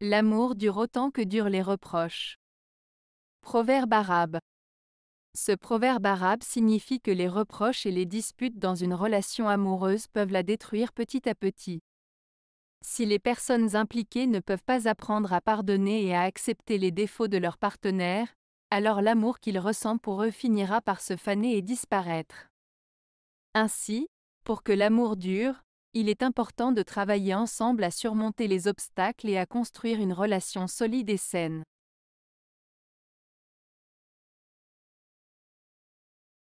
L'amour dure autant que durent les reproches. Proverbe arabe. Ce proverbe arabe signifie que les reproches et les disputes dans une relation amoureuse peuvent la détruire petit à petit. Si les personnes impliquées ne peuvent pas apprendre à pardonner et à accepter les défauts de leur partenaire, alors l'amour qu'ils ressentent pour eux finira par se faner et disparaître. Ainsi, pour que l'amour dure, il est important de travailler ensemble à surmonter les obstacles et à construire une relation solide et saine.